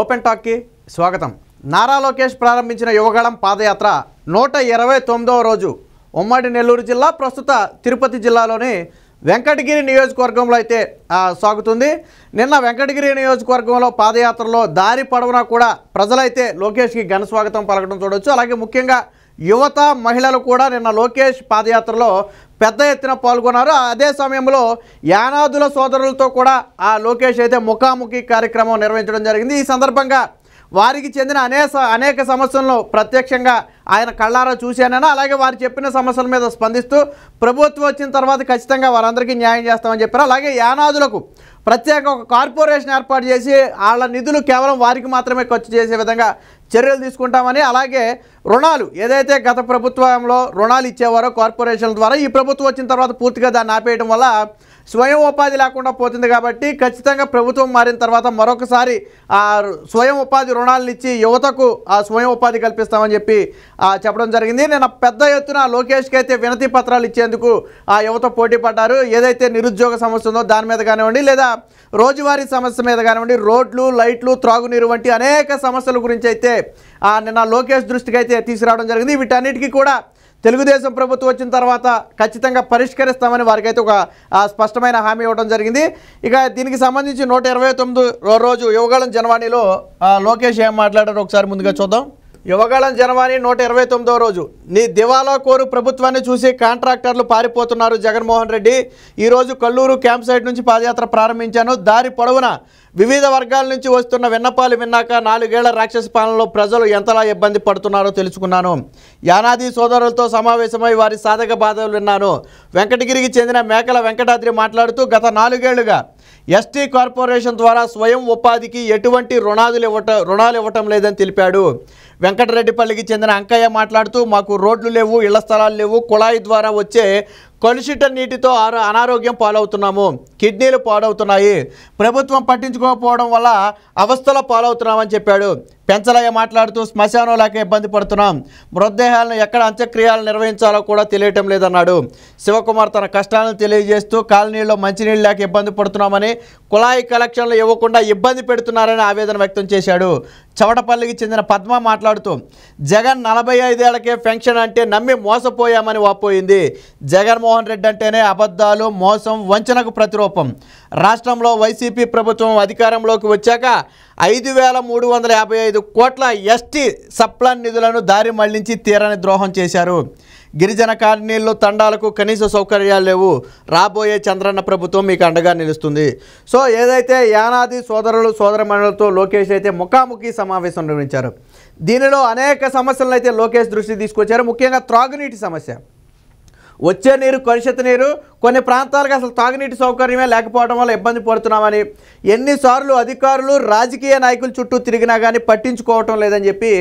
open టాక్కి స్వాగతం నారా లోకేష్ ప్రారంభించిన యువగళం పాదయాత్ర నూట ఇరవై తొమ్మిదవ రోజు ఉమ్మడి నెల్లూరు జిల్లా ప్రస్తుత తిరుపతి జిల్లాలోని వెంకటగిరి నియోజకవర్గంలో అయితే సాగుతుంది నిన్న వెంకటగిరి నియోజకవర్గంలో పాదయాత్రలో దారి పడవనా కూడా ప్రజలైతే లోకేష్కి ఘన స్వాగతం పలకడం చూడవచ్చు అలాగే ముఖ్యంగా యువత మహిళలు కూడా నిన్న లోకేష్ పాదయాత్రలో పెద్ద ఎత్తున పాల్గొన్నారు అదే సమయంలో యానాదుల సోదరులతో కూడా ఆ లోకేష్ అయితే ముఖాముఖి కార్యక్రమం నిర్వహించడం జరిగింది ఈ సందర్భంగా వారికి చెందిన అనేక అనేక సమస్యలను ప్రత్యక్షంగా ఆయన కళ్ళారా చూశానని అలాగే వారు చెప్పిన సమస్యల మీద స్పందిస్తూ ప్రభుత్వం వచ్చిన తర్వాత ఖచ్చితంగా వారందరికీ న్యాయం చేస్తామని చెప్పారు అలాగే యానాదులకు ప్రత్యేక ఒక కార్పొరేషన్ ఏర్పాటు చేసి వాళ్ళ నిధులు కేవలం వారికి మాత్రమే ఖర్చు చేసే విధంగా చర్యలు తీసుకుంటామని అలాగే రుణాలు ఏదైతే గత ప్రభుత్వంలో రుణాలు ఇచ్చేవారో కార్పొరేషన్ల ద్వారా ఈ ప్రభుత్వం వచ్చిన తర్వాత పూర్తిగా దాన్ని ఆపేయడం వల్ల స్వయం ఉపాధి లేకుండా పోతుంది కాబట్టి ఖచ్చితంగా ప్రభుత్వం మారిన తర్వాత మరొకసారి ఆ స్వయం ఉపాధి రుణాలను ఇచ్చి యువతకు ఆ స్వయం ఉపాధి కల్పిస్తామని చెప్పి చెప్పడం జరిగింది నేను పెద్ద ఎత్తున లోకేష్కి అయితే వినతి పత్రాలు ఇచ్చేందుకు ఆ యువత పోటీ పడ్డారు ఏదైతే నిరుద్యోగ సమస్య ఉందో దాని మీద కానివ్వండి లేదా రోజువారీ సమస్య మీద కానివ్వండి రోడ్లు లైట్లు త్రాగునీరు వంటి అనేక సమస్యల గురించి అయితే నిన్న లోకేష్ దృష్టికి అయితే తీసుకురావడం జరిగింది వీటన్నిటికీ కూడా తెలుగుదేశం ప్రభుత్వం వచ్చిన తర్వాత ఖచ్చితంగా పరిష్కరిస్తామని వారికైతే ఒక స్పష్టమైన హామీ ఇవ్వడం జరిగింది ఇక దీనికి సంబంధించి నూట రోజు యువగాళం జనవాణిలో లోకేష్ ఏం మాట్లాడారు ఒకసారి ముందుగా చూద్దాం యువగాళం జనవాణి నూట ఇరవై తొమ్మిదో రోజు నీ దివాలా కోరు ప్రభుత్వాన్ని చూసి కాంట్రాక్టర్లు పారిపోతున్నారు జగన్మోహన్ రెడ్డి ఈరోజు కల్లూరు క్యాంప్ సైట్ నుంచి పాదయాత్ర ప్రారంభించాను దారి పొడవున వివిధ వర్గాల నుంచి వస్తున్న విన్నపాలు విన్నాక నాలుగేళ్ల రాక్షస పాలనలో ప్రజలు ఎంతలా ఇబ్బంది పడుతున్నారో తెలుసుకున్నాను యానాది సోదరులతో సమావేశమై వారి సాధక బాధలు విన్నాను వెంకటగిరికి చెందిన మేకల వెంకటాద్రి మాట్లాడుతూ గత నాలుగేళ్లుగా ఎస్టీ కార్పొరేషన్ ద్వారా స్వయం ఉపాధికి ఎటువంటి రుణాదులు ఇవ్వట రుణాలు ఇవ్వటం లేదని తెలిపాడు వెంకటరెడ్డిపల్లికి చెందిన అంకయ్య మాట్లాడుతూ మాకు రోడ్లు లేవు ఇళ్ల స్థలాలు లేవు కుళాయి ద్వారా వచ్చే కలుషిత నీటితో అనారోగ్యం పాలవుతున్నాము కిడ్నీలు పాడవుతున్నాయి ప్రభుత్వం పట్టించుకోకపోవడం వల్ల అవస్థల పాలవుతున్నామని చెప్పాడు పెంచలయ్య మాట్లాడుతూ శ్మశానంలాగే ఇబ్బంది పడుతున్నాం మృతదేహాలను ఎక్కడ అంత్యక్రియాలు నిర్వహించాలో కూడా తెలియటం లేదన్నాడు శివకుమార్ తన కష్టాలను తెలియజేస్తూ కాలనీలో మంచినీళ్ళు లేక ఇబ్బంది పడుతున్నామని కుళాయి కలెక్షన్లు ఇవ్వకుండా ఇబ్బంది పెడుతున్నారని ఆవేదన వ్యక్తం చేశాడు చవటపల్లికి చెందిన పద్మ మాట్లాడుతూ జగన్ నలభై ఐదేళ్లకే పెన్షన్ అంటే నమ్మి మోసపోయామని వాపోయింది జగన్మోహన్ రెడ్డి అంటేనే అబద్ధాలు మోసం వంచనకు ప్రతిరూపం రాష్ట్రంలో వైసీపీ ప్రభుత్వం అధికారంలోకి వచ్చాక ఐదు వేల మూడు వందల యాభై ఐదు కోట్ల ఎస్టీ సప్లాన్ నిధులను దారి మళ్లించి తీరని ద్రోహం చేశారు గిరిజన కాలనీల్లో తండాలకు కనీస సౌకర్యాలు లేవు రాబోయే చంద్రన్న ప్రభుత్వం మీకు అండగా నిలుస్తుంది సో ఏదైతే యానాది సోదరులు సోదరమణులతో లోకేష్ అయితే ముఖాముఖి సమావేశం నిర్వహించారు దీనిలో అనేక సమస్యలను అయితే లోకేష్ దృష్టి తీసుకొచ్చారు ముఖ్యంగా త్రాగునీటి సమస్య వచ్చే నీరు కలుషిత నీరు కొన్ని ప్రాంతాలకు అసలు తాగునీటి సౌకర్యమే లేకపోవడం వల్ల ఇబ్బంది పడుతున్నామని ఎన్నిసార్లు అధికారులు రాజకీయ నాయకుల చుట్టూ తిరిగినా కానీ పట్టించుకోవటం లేదని చెప్పి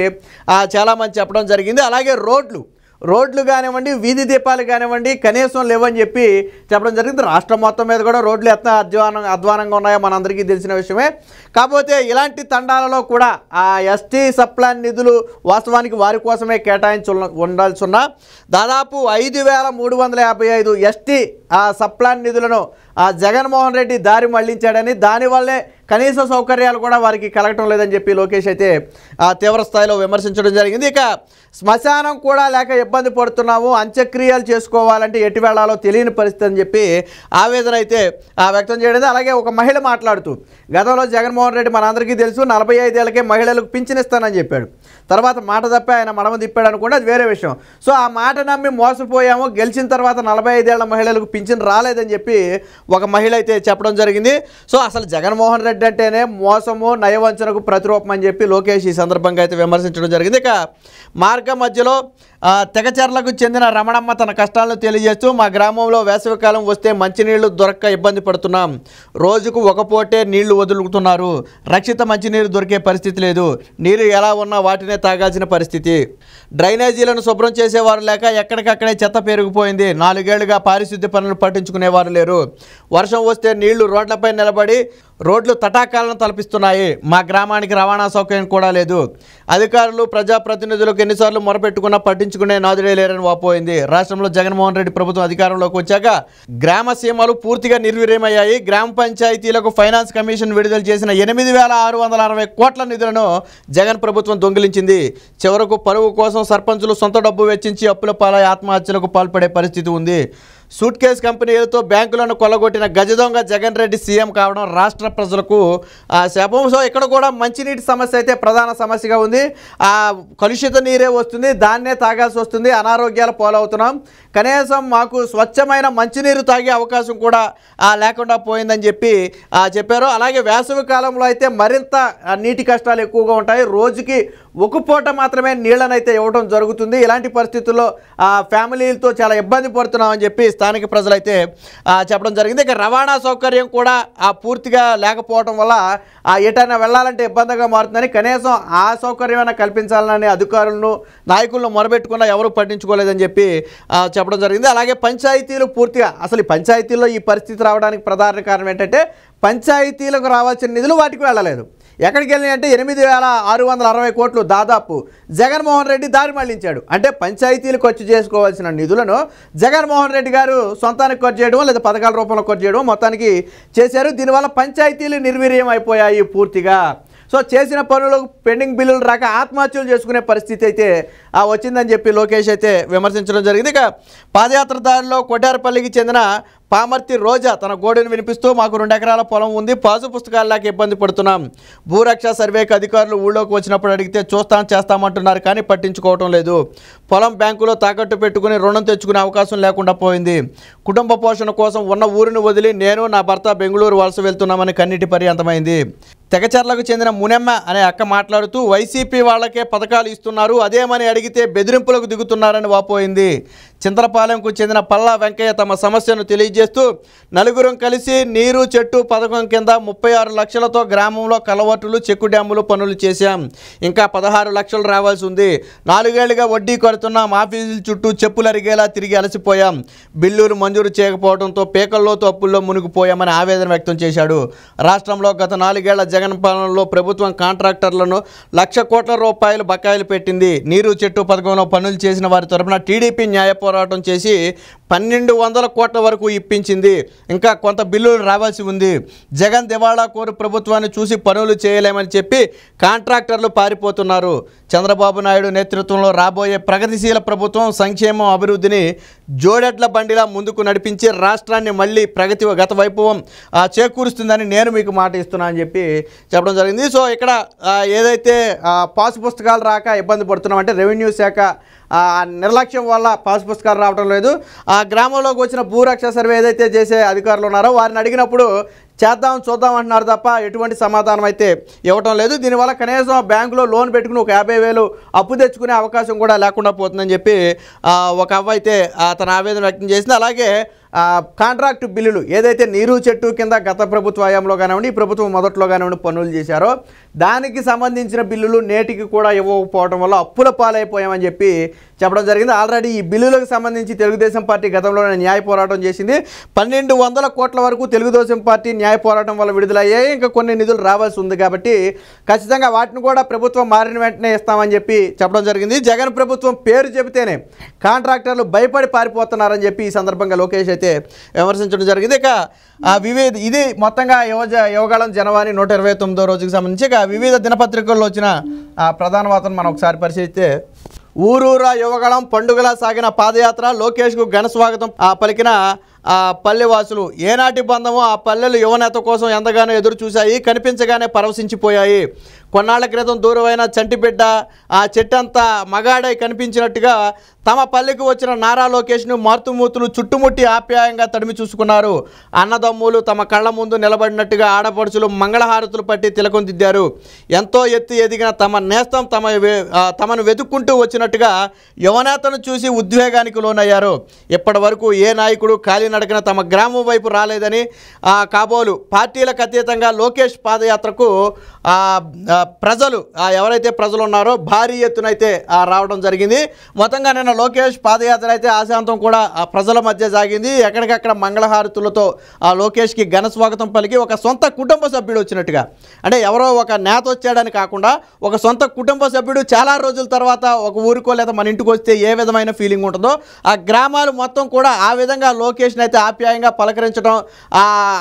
చాలామంది చెప్పడం జరిగింది అలాగే రోడ్లు రోడ్లు కానివ్వండి వీధి దీపాలు కానివ్వండి కనీసం లేవని చెప్పి చెప్పడం జరిగింది రాష్ట్రం మొత్తం మీద కూడా రోడ్లు ఎంత అధ్వానం అధ్వానంగా ఉన్నాయో మనందరికీ తెలిసిన విషయమే కాకపోతే ఇలాంటి తండాలలో కూడా ఆ ఎస్టీ సప్లాన్ నిధులు వాస్తవానికి వారి కోసమే కేటాయించు ఉన్న దాదాపు ఐదు వేల మూడు వందల యాభై ఐదు ఎస్టీ సప్లాన్ నిధులను ఆ జగన్మోహన్ రెడ్డి దారి మళ్లించాడని దానివల్లే కనీస సౌకర్యాలు కూడా వారికి కలగటం లేదని చెప్పి లోకేష్ అయితే తీవ్ర స్థాయిలో విమర్శించడం జరిగింది ఇక శ్మశానం కూడా లేక ఇబ్బంది పడుతున్నాము అంత్యక్రియలు చేసుకోవాలంటే ఎటు వెళ్ళాలో తెలియని పరిస్థితి అని చెప్పి ఆవేదన అయితే వ్యక్తం చేయడం అలాగే ఒక మహిళ మాట్లాడుతూ గతంలో జగన్మోహన్ రెడ్డి మనందరికీ తెలుసు నలభై ఐదేళ్లకే మహిళలకు పింఛనిస్తానని చెప్పాడు తర్వాత మాట తప్పి ఆయన మడమ తిప్పాడు అనుకోండి అది వేరే విషయం సో ఆ మాట నమ్మి మోసపోయాము గెలిచిన తర్వాత నలభై ఐదేళ్ల మహిళలకు పింఛన్ రాలేదని చెప్పి ఒక మహిళ అయితే చెప్పడం జరిగింది సో అసలు జగన్మోహన్ రెడ్డి అంటేనే మోసము నయవంచనకు ప్రతిరూపం అని చెప్పి లోకేష్ ఈ సందర్భంగా అయితే విమర్శించడం జరిగింది ఇక మార్గం మధ్యలో తెగచర్లకు చెందిన రమణమ్మ తన కష్టాలను తెలియజేస్తూ మా గ్రామంలో వేసవికాలం వస్తే మంచినీళ్లు దొరక్క ఇబ్బంది పడుతున్నాం రోజుకు ఒక పూటే నీళ్లు వదులుకుతున్నారు రక్షిత మంచినీరు దొరికే పరిస్థితి లేదు నీరు ఎలా ఉన్నా వాటినే తాగాల్సిన పరిస్థితి డ్రైనేజీలను శుభ్రం చేసేవారు లేక ఎక్కడికక్కడే చెత్త పెరిగిపోయింది నాలుగేళ్లుగా పారిశుద్ధ్య పనులు పట్టించుకునేవారు లేరు వర్షం వస్తే నీళ్లు రోడ్లపై నిలబడి రోడ్లు తటాకాలను తలపిస్తున్నాయి మా గ్రామానికి రవాణా సౌకర్యం కూడా లేదు అధికారులు ప్రజాప్రతినిధులకు ఎన్నిసార్లు మొరపెట్టుకున్నా పట్టించుకునే నాదుడే లేరని వాపోయింది రాష్ట్రంలో జగన్మోహన్ రెడ్డి ప్రభుత్వం అధికారంలోకి వచ్చాక గ్రామ సీమలు పూర్తిగా నిర్వీర్యమయ్యాయి గ్రామ పంచాయతీలకు ఫైనాన్స్ కమిషన్ విడుదల చేసిన ఎనిమిది వేల ఆరు వందల అరవై కోట్ల నిధులను జగన్ ప్రభుత్వం దొంగిలించింది చివరకు పరువు కోసం సర్పంచులు సొంత డబ్బు వెచ్చించి అప్పుల పాలై ఆత్మహత్యలకు పాల్పడే పరిస్థితి ఉంది సూట్ కేసు కంపెనీలతో బ్యాంకులను కొలగొట్టిన గజదొంగ జగన్ రెడ్డి సీఎం కావడం రాష్ట్ర ప్రజలకు శాపం సో ఇక్కడ కూడా మంచినీటి సమస్య అయితే ప్రధాన సమస్యగా ఉంది కలుషిత నీరే వస్తుంది దాన్నే తాగాల్సి వస్తుంది అనారోగ్యాలు పాలవుతున్నాం కనీసం మాకు స్వచ్ఛమైన మంచినీరు తాగే అవకాశం కూడా లేకుండా పోయిందని చెప్పి చెప్పారు అలాగే వేసవి కాలంలో అయితే మరింత నీటి కష్టాలు ఎక్కువగా ఉంటాయి రోజుకి ఒక పూట మాత్రమే నీళ్లనైతే ఇవ్వడం జరుగుతుంది ఇలాంటి పరిస్థితుల్లో ఫ్యామిలీలతో చాలా ఇబ్బంది పడుతున్నామని చెప్పి స్థానిక ప్రజలైతే చెప్పడం జరిగింది ఇక రవాణా సౌకర్యం కూడా పూర్తిగా లేకపోవడం వల్ల ఎటైనా వెళ్ళాలంటే ఇబ్బందిగా మారుతుందని కనీసం ఆ సౌకర్యం కల్పించాలని అధికారులను నాయకులను మొరబెట్టుకున్నా ఎవరు పట్టించుకోలేదని చెప్పి చెప్పడం జరిగింది అలాగే పంచాయతీలు పూర్తిగా అసలు పంచాయతీల్లో ఈ పరిస్థితి రావడానికి ప్రధాన కారణం ఏంటంటే పంచాయతీలకు రావాల్సిన నిధులు వాటికి వెళ్ళలేదు ఎక్కడికి వెళ్ళినాయి అంటే ఎనిమిది వేల ఆరు వందల అరవై కోట్లు దాదాపు జగన్మోహన్ రెడ్డి దారి మళ్లించాడు అంటే పంచాయతీలు ఖర్చు చేసుకోవాల్సిన నిధులను జగన్మోహన్ రెడ్డి గారు సొంతానికి ఖర్చు చేయడం లేదా పథకాల రూపంలో ఖర్చు చేయడం మొత్తానికి చేశారు దీనివల్ల పంచాయతీలు నిర్వీర్యం అయిపోయాయి పూర్తిగా సో చేసిన పనులు పెండింగ్ బిల్లులు రాక ఆత్మహత్యలు చేసుకునే పరిస్థితి అయితే ఆ వచ్చిందని చెప్పి లోకేష్ అయితే విమర్శించడం జరిగింది ఇక పాదయాత్ర దారిలో కొట్టారపల్లికి చెందిన పామర్తి రోజా తన గోడను వినిపిస్తూ మాకు రెండు ఎకరాల పొలం ఉంది పాజు పుస్తకాల్లాగా ఇబ్బంది పడుతున్నాం భూరక్ష సర్వేకి అధికారులు ఊళ్ళోకి వచ్చినప్పుడు అడిగితే చూస్తాం చేస్తామంటున్నారు కానీ పట్టించుకోవటం లేదు పొలం బ్యాంకులో తాకట్టు పెట్టుకుని రుణం తెచ్చుకునే అవకాశం లేకుండా పోయింది కుటుంబ పోషణ కోసం ఉన్న ఊరిని వదిలి నేను నా భర్త బెంగళూరు వలస వెళ్తున్నామని కన్నీటి పర్యంతమైంది తెగచర్లకు చెందిన మునెమ్మ అనే అక్క మాట్లాడుతూ వైసీపీ వాళ్ళకే పథకాలు ఇస్తున్నారు అదేమని అడిగితే బెదిరింపులకు దిగుతున్నారని వాపోయింది చింతలపాలెంకు చెందిన పల్లా వెంకయ్య తమ సమస్యను తెలియజేస్తూ నలుగురం కలిసి నీరు చెట్టు పథకం కింద ముప్పై ఆరు లక్షలతో గ్రామంలో కలవట్లు చెక్కు డ్యాములు పనులు చేశాం ఇంకా పదహారు లక్షలు రావాల్సి ఉంది నాలుగేళ్లుగా వడ్డీ కడుతున్నాం ఆఫీసుల చుట్టూ చెప్పులు అరిగేలా తిరిగి అలసిపోయాం బిల్లులు మంజూరు చేయకపోవడంతో పేకల్లో తప్పుల్లో మునిగిపోయామని ఆవేదన వ్యక్తం చేశాడు రాష్ట్రంలో గత నాలుగేళ్ల జగన్ పాలనలో ప్రభుత్వం కాంట్రాక్టర్లను లక్ష కోట్ల రూపాయలు బకాయిలు పెట్టింది నీరు చెట్టు పథకంలో పనులు చేసిన వారి తరఫున టీడీపీ న్యాయ పోరాటం చేసి పన్నెండు వందల కోట్ల వరకు ఇప్పించింది ఇంకా కొంత బిల్లులు రావాల్సి ఉంది జగన్ దివాళా కోరు ప్రభుత్వాన్ని చూసి పనులు చేయలేమని చెప్పి కాంట్రాక్టర్లు పారిపోతున్నారు చంద్రబాబు నాయుడు నేతృత్వంలో రాబోయే ప్రగతిశీల ప్రభుత్వం సంక్షేమం అభివృద్ధిని జోడెడ్ల బండిలా ముందుకు నడిపించి రాష్ట్రాన్ని మళ్ళీ ప్రగతి గత వైభవం చేకూరుస్తుందని నేను మీకు మాట ఇస్తున్నా అని చెప్పి చెప్పడం జరిగింది సో ఇక్కడ ఏదైతే పాసు పుస్తకాలు రాక ఇబ్బంది పడుతున్నామంటే రెవెన్యూ శాఖ నిర్లక్ష్యం వల్ల పాస్ పుస్తకాలు రావడం లేదు ఆ గ్రామంలోకి వచ్చిన భూరక్ష సర్వే ఏదైతే చేసే అధికారులు ఉన్నారో వారిని అడిగినప్పుడు చేద్దాం చూద్దాం అంటున్నారు తప్ప ఎటువంటి సమాధానం అయితే ఇవ్వటం లేదు దీనివల్ల కనీసం బ్యాంకులో లోన్ పెట్టుకుని ఒక యాభై వేలు అప్పు తెచ్చుకునే అవకాశం కూడా లేకుండా పోతుందని చెప్పి ఒక అవ్వ అయితే తన ఆవేదన వ్యక్తం చేసింది అలాగే కాంట్రాక్టు బిల్లులు ఏదైతే నీరు చెట్టు కింద గత ప్రభుత్వ హయాంలో కానివ్వండి ఈ ప్రభుత్వం మొదట్లో కానివ్వండి పనులు చేశారో దానికి సంబంధించిన బిల్లులు నేటికి కూడా ఇవ్వకపోవడం వల్ల అప్పుల పాలైపోయామని చెప్పి చెప్పడం జరిగింది ఆల్రెడీ ఈ బిల్లులకు సంబంధించి తెలుగుదేశం పార్టీ గతంలో న్యాయ పోరాటం చేసింది పన్నెండు వందల కోట్ల వరకు తెలుగుదేశం పార్టీ న్యాయ పోరాటం వల్ల విడుదలయ్యాయి ఇంకా కొన్ని నిధులు రావాల్సి ఉంది కాబట్టి ఖచ్చితంగా వాటిని కూడా ప్రభుత్వం మారిన వెంటనే ఇస్తామని చెప్పి చెప్పడం జరిగింది జగన్ ప్రభుత్వం పేరు చెబితేనే కాంట్రాక్టర్లు భయపడి పారిపోతున్నారని చెప్పి ఈ సందర్భంగా లోకేష్ అయితే అయితే విమర్శించడం జరిగింది ఇక వివిధ ఇది మొత్తంగా యువజ యువగాళం జనవరి నూట ఇరవై తొమ్మిదో రోజుకి సంబంధించి ఇక వివిధ దినపత్రికల్లో వచ్చిన ఆ ప్రధాన వార్తను మనం ఒకసారి పరిశీలిస్తే ఊరూరా యువగళం పండుగలా సాగిన పాదయాత్ర లోకేష్కు ఘన స్వాగతం పలికిన ఆ పల్లెవాసులు ఏనాటి బంధమో ఆ పల్లెలు యువనేత కోసం ఎంతగానో ఎదురు చూశాయి కనిపించగానే పరవశించిపోయాయి కొన్నాళ్ల క్రితం దూరమైన చంటిబిడ్డ ఆ చెట్టంతా మగాడై కనిపించినట్టుగా తమ పల్లెకు వచ్చిన నారా లోకేష్ను మార్తుమూతులు చుట్టుముట్టి ఆప్యాయంగా తడిమి చూసుకున్నారు అన్నదమ్ములు తమ కళ్ళ ముందు నిలబడినట్టుగా ఆడపడుచులు మంగళహారతులు పట్టి తిలకం దిద్దారు ఎంతో ఎత్తి ఎదిగిన తమ నేస్తం తమ తమను వెతుక్కుంటూ వచ్చినట్టుగా యువనేతను చూసి ఉద్వేగానికి లోనయ్యారు ఇప్పటి ఏ నాయకుడు కాలిన నడకన తమ గ్రామం వైపు రాలేదని కాబోలు పార్టీలకు అతీతంగా లోకేష్ పాదయాత్రకు ప్రజలు ఎవరైతే ప్రజలు ఉన్నారో భారీ ఎత్తున అయితే రావడం జరిగింది మొత్తంగా నిన్న లోకేష్ పాదయాత్ర అయితే ఆశాంతం కూడా ప్రజల మధ్య సాగింది ఎక్కడికక్కడ మంగళహారతులతో ఆ లోకేష్కి ఘన స్వాగతం పలికి ఒక సొంత కుటుంబ సభ్యుడు వచ్చినట్టుగా అంటే ఎవరో ఒక నేత వచ్చాడని కాకుండా ఒక సొంత కుటుంబ సభ్యుడు చాలా రోజుల తర్వాత ఒక ఊరికో లేదా మన ఇంటికి వస్తే ఏ విధమైన ఫీలింగ్ ఉంటుందో ఆ గ్రామాలు మొత్తం కూడా ఆ విధంగా లోకేష్ అయితే ఆప్యాయంగా పలకరించడం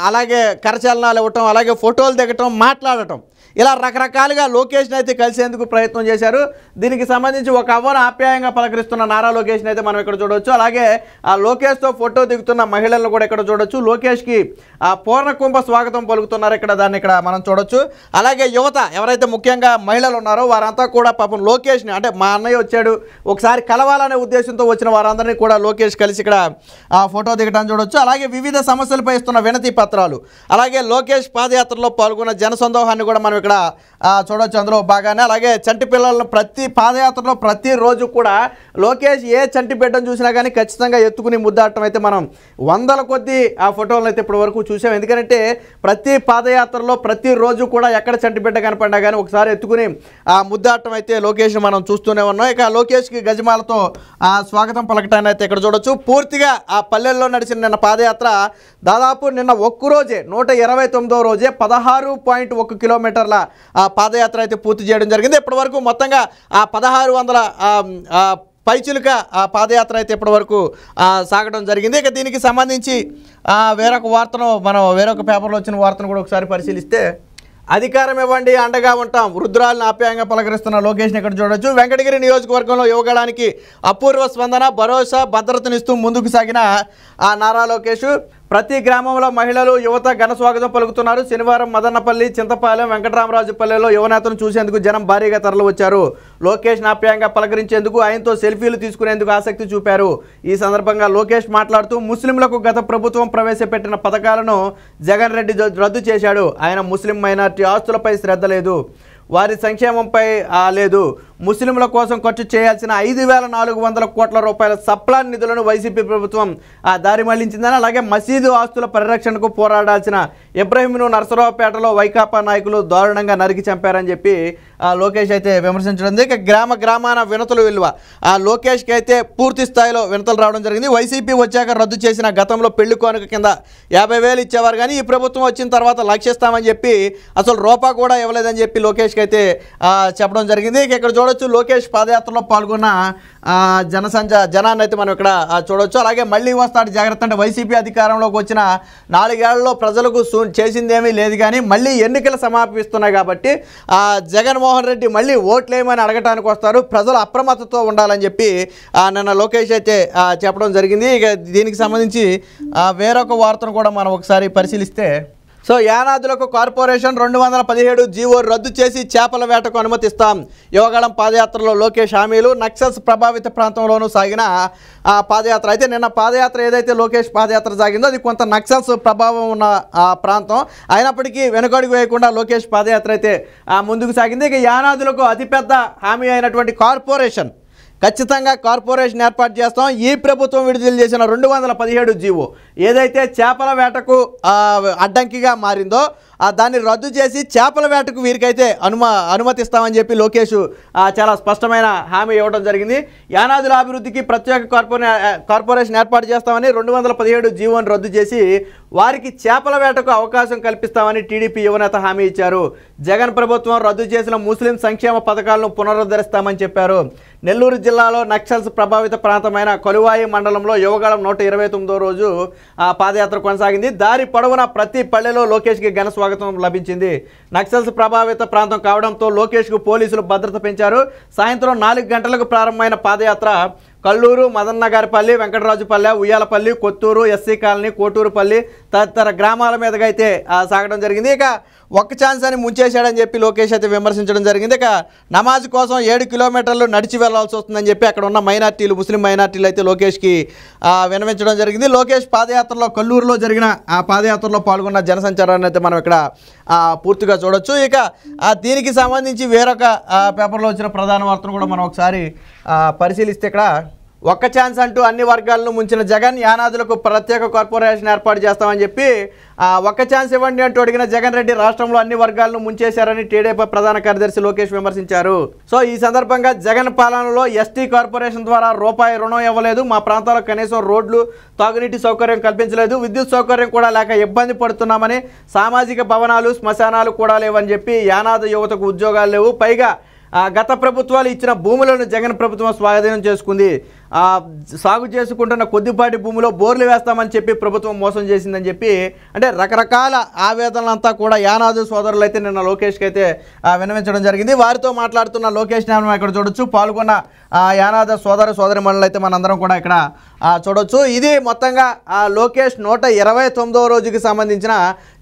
అలాగే కరచాలనాలు ఇవ్వటం అలాగే ఫోటోలు దిగటం మాట్లాడటం ఇలా రకరకాలుగా లోకేష్ని అయితే కలిసేందుకు ప్రయత్నం చేశారు దీనికి సంబంధించి ఒక అవ్వను ఆప్యాయంగా పలకరిస్తున్న నారా లోకేష్ని అయితే మనం ఇక్కడ చూడవచ్చు అలాగే ఆ లోకేష్తో ఫోటో దిగుతున్న మహిళలను కూడా ఇక్కడ చూడొచ్చు లోకేష్కి ఆ పూర్ణకుంభ స్వాగతం పలుకుతున్నారు ఇక్కడ దాన్ని ఇక్కడ మనం చూడొచ్చు అలాగే యువత ఎవరైతే ముఖ్యంగా మహిళలు ఉన్నారో వారంతా కూడా పాపం లోకేష్ని అంటే మా అన్నయ్య వచ్చాడు ఒకసారి కలవాలనే ఉద్దేశంతో వచ్చిన వారందరినీ కూడా లోకేష్ కలిసి ఇక్కడ ఆ ఫోటో దిగడం చూడొచ్చు అలాగే వివిధ సమస్యలపై ఇస్తున్న వినతి పత్రాలు అలాగే లోకేష్ పాదయాత్రలో పాల్గొన్న జనసందోహాన్ని కూడా మనం ఇక్కడ చూడవచ్చు అందులో బాగానే అలాగే చంటి పిల్లలను ప్రతి పాదయాత్రలో ప్రతి రోజు కూడా లోకేష్ ఏ చంటి బిడ్డను చూసినా కానీ ఖచ్చితంగా ఎత్తుకుని ముద్దాడటం అయితే మనం వందల కొద్దీ ఆ ఫోటోలను అయితే ఇప్పటి వరకు చూసాం ఎందుకంటే ప్రతి పాదయాత్రలో ప్రతి రోజు కూడా ఎక్కడ చంటి బిడ్డ కనపడినా కానీ ఒకసారి ఎత్తుకుని ఆ ముద్దాడటం అయితే లోకేష్ మనం చూస్తూనే ఉన్నాం ఇక లోకేష్కి గజమాలతో ఆ స్వాగతం పలకటాన్ని అయితే ఇక్కడ చూడొచ్చు పూర్తిగా ఆ పల్లెల్లో నడిచిన నిన్న పాదయాత్ర దాదాపు నిన్న ఒక్కరోజే నూట ఇరవై తొమ్మిదో రోజే పదహారు పాయింట్ ఒక కిలోమీటర్ల ఆ పాదయాత్ర అయితే పూర్తి చేయడం జరిగింది ఇప్పటివరకు మొత్తంగా ఆ పదహారు వందల పైచులుక పాదయాత్ర అయితే ఇప్పటివరకు సాగడం జరిగింది ఇక దీనికి సంబంధించి వేరొక వార్తను మనం వేరొక పేపర్లో వచ్చిన వార్తను కూడా ఒకసారి పరిశీలిస్తే అధికారం ఇవ్వండి అండగా ఉంటాం వృద్ధురాలను ఆప్యాయంగా పలకరిస్తున్న లోకేష్ని ఇక్కడ చూడొచ్చు వెంకటగిరి నియోజకవర్గంలో యువగడానికి అపూర్వ స్పందన భరోసా భద్రతనిస్తూ ముందుకు సాగిన ఆ నారా లోకేష్ ప్రతి గ్రామంలో మహిళలు యువత ఘన స్వాగతం పలుకుతున్నారు శనివారం మదన్నపల్లి చింతపాలెం వెంకటరామరాజుపల్లెలో యువనేతను చూసేందుకు జనం భారీగా తరలివచ్చారు లోకేష్ నాప్యంగా పలకరించేందుకు ఆయనతో సెల్ఫీలు తీసుకునేందుకు ఆసక్తి చూపారు ఈ సందర్భంగా లోకేష్ మాట్లాడుతూ ముస్లింలకు గత ప్రభుత్వం ప్రవేశపెట్టిన పథకాలను జగన్ రెడ్డి రద్దు చేశాడు ఆయన ముస్లిం మైనార్టీ ఆస్తులపై శ్రద్ధ లేదు వారి సంక్షేమంపై లేదు ముస్లింల కోసం ఖర్చు చేయాల్సిన ఐదు వేల నాలుగు వందల కోట్ల రూపాయల సప్లాన్ నిధులను వైసీపీ ప్రభుత్వం ఆ దారి మళ్లించిందని అలాగే మసీదు ఆస్తుల పరిరక్షణకు పోరాడాల్సిన ఇబ్రహీంను నరసరావుపేటలో వైకాపా నాయకులు దారుణంగా నరికి చంపారని చెప్పి ఆ లోకేష్ అయితే విమర్శించడం ఇక గ్రామ గ్రామాన వినతులు విలువ ఆ లోకేష్కి అయితే పూర్తి స్థాయిలో వినతులు రావడం జరిగింది వైసీపీ వచ్చాక రద్దు చేసిన గతంలో పెళ్లి కోనుక కింద యాభై వేలు ఇచ్చేవారు కానీ ఈ ప్రభుత్వం వచ్చిన తర్వాత లక్ష్యస్తామని చెప్పి అసలు రూపా కూడా ఇవ్వలేదని చెప్పి లోకేష్కి అయితే చెప్పడం జరిగింది ఇక ఇక్కడ చూడ చూడొచ్చు లోకేష్ పాదయాత్రలో పాల్గొన్న జనసంచ జనాన్ని అయితే మనం ఇక్కడ చూడొచ్చు అలాగే మళ్ళీ వస్తాడు జాగ్రత్త అంటే వైసీపీ అధికారంలోకి వచ్చిన నాలుగేళ్లలో ప్రజలకు చేసిందేమీ లేదు కానీ మళ్ళీ ఎన్నికలు సమాపిస్తున్నాయి కాబట్టి జగన్మోహన్ రెడ్డి మళ్ళీ ఓట్లేమని అడగటానికి వస్తారు ప్రజలు అప్రమత్తతో ఉండాలని చెప్పి నిన్న లోకేష్ అయితే చెప్పడం జరిగింది ఇక దీనికి సంబంధించి వేరొక వార్తను కూడా మనం ఒకసారి పరిశీలిస్తే సో యానాదులకు కార్పొరేషన్ రెండు వందల పదిహేడు జీవో రద్దు చేసి చేపల వేటకు అనుమతిస్తాం యోగాళం పాదయాత్రలో లోకేష్ హామీలు నక్సల్స్ ప్రభావిత ప్రాంతంలోనూ సాగిన ఆ పాదయాత్ర అయితే నిన్న పాదయాత్ర ఏదైతే లోకేష్ పాదయాత్ర సాగిందో అది కొంత నక్సల్స్ ప్రభావం ఉన్న ఆ ప్రాంతం అయినప్పటికీ వెనుకడుగు వేయకుండా లోకేష్ పాదయాత్ర అయితే ముందుకు సాగింది ఇక యానాదులకు అతిపెద్ద హామీ అయినటువంటి కార్పొరేషన్ ఖచ్చితంగా కార్పొరేషన్ ఏర్పాటు చేస్తాం ఈ ప్రభుత్వం విడుదల చేసిన రెండు వందల పదిహేడు జీవో ఏదైతే చేపల వేటకు అడ్డంకిగా మారిందో దాన్ని రద్దు చేసి చేపల వేటకు వీరికైతే అనుమ అనుమతిస్తామని చెప్పి లోకేష్ చాలా స్పష్టమైన హామీ ఇవ్వడం జరిగింది యానాదుల అభివృద్ధికి ప్రత్యేక కార్పొరే కార్పొరేషన్ ఏర్పాటు చేస్తామని రెండు వందల పదిహేడు జీవోని రద్దు చేసి వారికి చేపల వేటకు అవకాశం కల్పిస్తామని టీడీపీ యువనేత హామీ ఇచ్చారు జగన్ ప్రభుత్వం రద్దు చేసిన ముస్లిం సంక్షేమ పథకాలను పునరుద్ధరిస్తామని చెప్పారు నెల్లూరు జిల్లాలో నక్సల్స్ ప్రభావిత ప్రాంతమైన కొలువాయి మండలంలో యువగాళం నూట ఇరవై తొమ్మిదో రోజు పాదయాత్ర కొనసాగింది దారి పొడవున ప్రతి పల్లెలో లోకేష్కి ఘన స్వాగతం లభించింది నక్సల్స్ ప్రభావిత ప్రాంతం కావడంతో లోకేష్కు పోలీసులు భద్రత పెంచారు సాయంత్రం నాలుగు గంటలకు ప్రారంభమైన పాదయాత్ర కల్లూరు మదన్నగారిపల్లి వెంకటరాజుపల్లె ఉయ్యాలపల్లి కొత్తూరు ఎస్సీ కాలనీ కోటూరుపల్లి తదితర గ్రామాల మీదగా అయితే సాగడం జరిగింది ఇక ఒక్క ఛాన్స్ అని ముంచేశాడని చెప్పి లోకేష్ అయితే విమర్శించడం జరిగింది ఇక నమాజ్ కోసం ఏడు కిలోమీటర్లు నడిచి వెళ్లాల్సి వస్తుందని చెప్పి అక్కడ ఉన్న మైనార్టీలు ముస్లిం మైనార్టీలు అయితే లోకేష్కి వినవించడం జరిగింది లోకేష్ పాదయాత్రలో కల్లూరులో జరిగిన ఆ పాదయాత్రలో పాల్గొన్న జనసంచారాన్ని అయితే మనం ఇక్కడ పూర్తిగా చూడొచ్చు ఇక దీనికి సంబంధించి వేరొక పేపర్లో వచ్చిన ప్రధాన వార్తను కూడా మనం ఒకసారి పరిశీలిస్తే ఇక్కడ ఒక్క ఛాన్స్ అంటూ అన్ని వర్గాలను ముంచిన జగన్ యానాదులకు ప్రత్యేక కార్పొరేషన్ ఏర్పాటు చేస్తామని చెప్పి ఒక్క ఛాన్స్ ఇవ్వండి అంటూ అడిగిన జగన్ రెడ్డి రాష్ట్రంలో అన్ని వర్గాలను ముంచేశారని టీడీపీ ప్రధాన కార్యదర్శి లోకేష్ విమర్శించారు సో ఈ సందర్భంగా జగన్ పాలనలో ఎస్టీ కార్పొరేషన్ ద్వారా రూపాయి రుణం ఇవ్వలేదు మా ప్రాంతాల్లో కనీసం రోడ్లు తాగునీటి సౌకర్యం కల్పించలేదు విద్యుత్ సౌకర్యం కూడా లేక ఇబ్బంది పడుతున్నామని సామాజిక భవనాలు శ్మశానాలు కూడా లేవని చెప్పి యానాద యువతకు ఉద్యోగాలు లేవు పైగా గత ప్రభుత్వాలు ఇచ్చిన భూములను జగన్ ప్రభుత్వం స్వాధీనం చేసుకుంది సాగు చేసుకుంటున్న కొద్దిపాటి భూమిలో బోర్లు వేస్తామని చెప్పి ప్రభుత్వం మోసం చేసిందని చెప్పి అంటే రకరకాల ఆవేదనలంతా కూడా యానాదు సోదరులు అయితే నిన్న లోకేష్కి అయితే వినవించడం జరిగింది వారితో మాట్లాడుతున్న లోకేష్ నామం ఇక్కడ చూడొచ్చు పాల్గొన్న యానాద సోదర సోదరి మనులు అయితే మనందరం కూడా ఇక్కడ చూడొచ్చు ఇది మొత్తంగా లోకేష్ నూట ఇరవై తొమ్మిదవ రోజుకి సంబంధించిన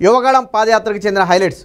యువగళం పాదయాత్రకు చెందిన హైలైట్స్